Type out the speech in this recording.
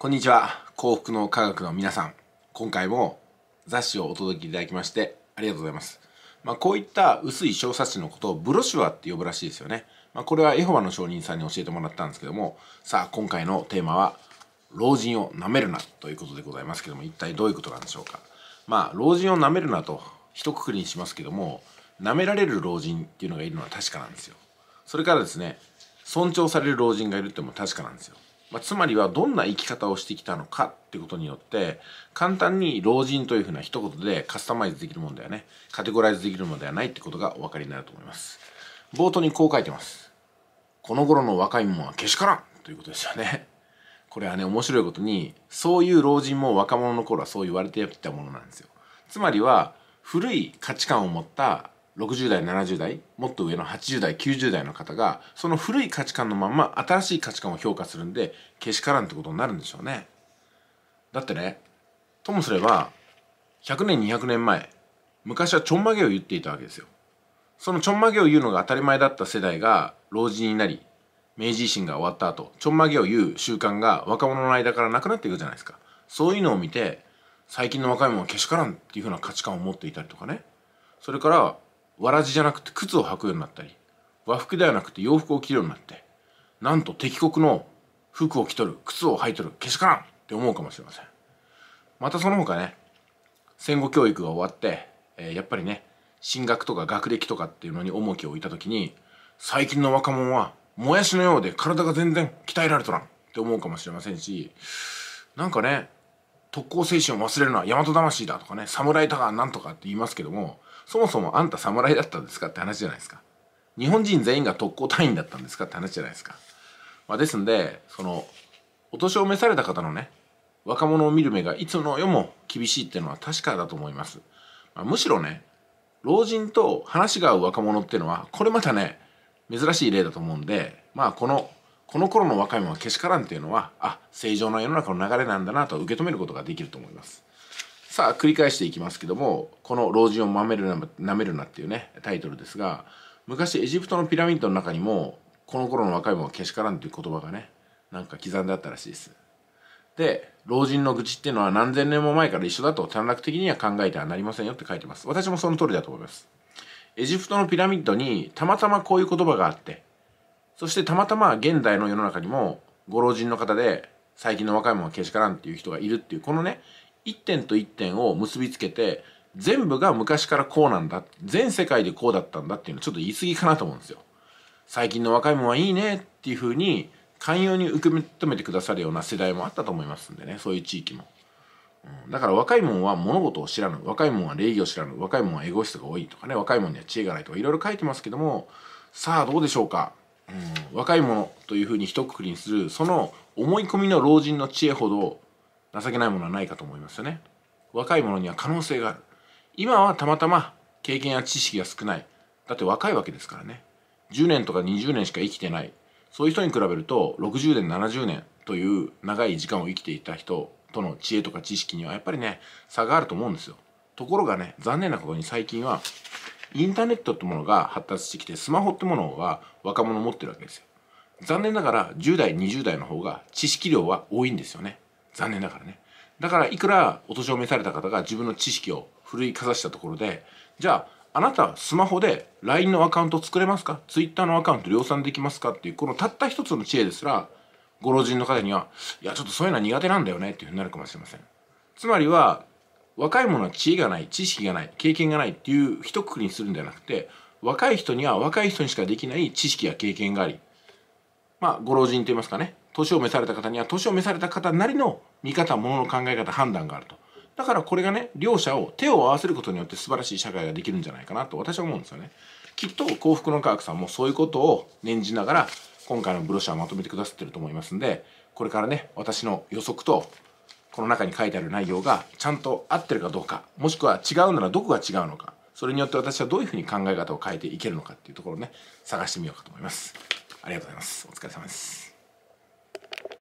こんにちは幸福の科学の皆さん今回も雑誌をお届けいただきましてありがとうございます、まあ、こういった薄い小冊子のことをブロシュアって呼ぶらしいですよね、まあ、これはエホバの証人さんに教えてもらったんですけどもさあ今回のテーマは老人をなめるなということでございますけども一体どういうことなんでしょうかまあ老人をなめるなと一括りにしますけども舐められる老人っていうのがいるのは確かなんですよそれからですね尊重される老人がいるっても確かなんですよまあ、つまりはどんな生き方をしてきたのかってことによって簡単に老人というふうな一言でカスタマイズできるものではねカテゴライズできるものではないってことがお分かりになると思います冒頭にこう書いてますこの頃の若いもんはけしからんということですよねこれはね面白いことにそういう老人も若者の頃はそう言われてきたものなんですよつまりは古い価値観を持った60代70代もっと上の80代90代の方がその古い価値観のまま新しい価値観を評価するんでけしからんってことになるんでしょうねだってねともすれば100年200年前昔はちょんまげを言っていたわけですよそのちょんまげを言うのが当たり前だった世代が老人になり明治維新が終わった後ちょんまげを言う習慣が若者の間からなくなっていくじゃないですかそういうのを見て最近の若い者はけしからんっていうふうな価値観を持っていたりとかねそれからわらじじゃなくて靴を履くようになったり和服ではなくて洋服を着るようになってなんと敵国の服を着とる靴を履いとるけしからんって思うかもしれませんまたその他ね戦後教育が終わって、えー、やっぱりね進学とか学歴とかっていうのに重きを置いた時に最近の若者はもやしのようで体が全然鍛えられとらんって思うかもしれませんしなんかね特攻精神を忘れるのは大和魂だとかね侍だがなんとかって言いますけどもそもそもあんた侍だったんですかって話じゃないですか。日本人全員が特攻隊員だったんですかって話じゃないですか。まあ、ですんで、その、お年を召された方のね、若者を見る目がいつの世も厳しいっていうのは確かだと思います。まあ、むしろね、老人と話が合う若者っていうのは、これまたね、珍しい例だと思うんで、まあ、この、この頃の若いも者はけしからんっていうのは、あ、正常な世の中の流れなんだなと受け止めることができると思います。さあ繰り返していきますけどもこの「老人をなめるな」めるなっていうねタイトルですが昔エジプトのピラミッドの中にもこの頃の若い者はけしからんという言葉がねなんか刻んであったらしいですで老人の愚痴っていうのは何千年も前から一緒だと短絡的には考えてはなりませんよって書いてます私もその通りだと思いますエジプトのピラミッドにたまたまこういう言葉があってそしてたまたま現代の世の中にもご老人の方で最近の若い者はけしからんっていう人がいるっていうこのね1点と1点を結びつけて全部が昔からこうなんだ全世界でこうだったんだっていうのはちょっと言い過ぎかなと思うんですよ。最近の若いもんはいいねっていうふうに寛容に受け止めてくださるような世代もあったと思いますんでねそういう地域も、うん、だから若いもんは物事を知らぬ若いもんは礼儀を知らぬ若いもんはエゴイストが多いとかね若いもんには知恵がないとかいろいろ書いてますけどもさあどうでしょうか、うん、若いものというふうに一括りにするその思い込みの老人の知恵ほど情けないものはないかと思いますよね若い者には可能性がある今はたまたま経験や知識が少ないだって若いわけですからね10年とか20年しか生きてないそういう人に比べると60年70年という長い時間を生きていた人との知恵とか知識にはやっぱりね差があると思うんですよところがね残念なことに最近はインターネットってものが発達してきてスマホってものが若者持ってるわけですよ残念ながら10代20代の方が知識量は多いんですよね残念だからねだからいくらお年を召された方が自分の知識を奮いかざしたところでじゃああなたスマホで LINE のアカウント作れますか ?Twitter のアカウント量産できますかっていうこのたった一つの知恵ですらご老人の方にはいやちょっとそういうのは苦手なんだよねっていうふうになるかもしれませんつまりは若い者は知恵がない知識がない経験がないっていう一括りにするんじゃなくて若い人には若い人にしかできない知識や経験がありまあご老人といいますかね年を召された方には年を召された方なりの見方ものの考え方判断があるとだからこれがね両者を手を合わせることによって素晴らしい社会ができるんじゃないかなと私は思うんですよねきっと幸福の科学さんもそういうことを念じながら今回のブロシャーをまとめてくださってると思いますんでこれからね私の予測とこの中に書いてある内容がちゃんと合ってるかどうかもしくは違うならどこが違うのかそれによって私はどういうふうに考え方を変えていけるのかっていうところをね探してみようかと思いますありがとうございますお疲れ様です